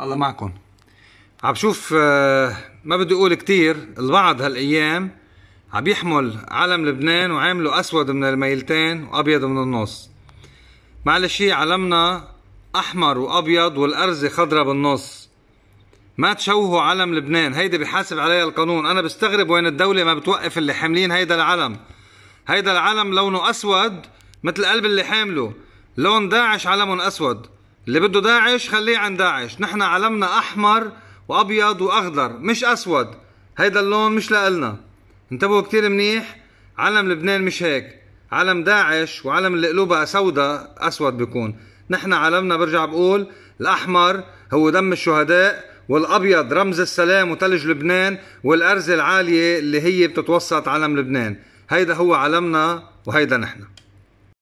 الله معكم عم بشوف آه، ما بدي اقول كتير البعض هالايام عم يحمل علم لبنان وعامله اسود من الميلتين وابيض من النص معلش علمنا احمر وابيض والارزه خضره بالنص ما تشوهوا علم لبنان هيدا بحاسب عليها القانون انا بستغرب وين الدوله ما بتوقف اللي حاملين هيدا العلم هيدا العلم لونه اسود مثل قلب اللي حامله لون داعش علمه اسود اللي بده داعش خليه عند داعش نحن علمنا أحمر وأبيض وأخضر مش أسود هيدا اللون مش لإلنا انتبهوا كتير منيح علم لبنان مش هيك علم داعش وعلم اللي قلوبها سودا أسود بيكون نحن علمنا برجع بقول الأحمر هو دم الشهداء والأبيض رمز السلام وتلج لبنان والأرز العالية اللي هي بتتوسط علم لبنان هيدا هو علمنا وهيدا نحن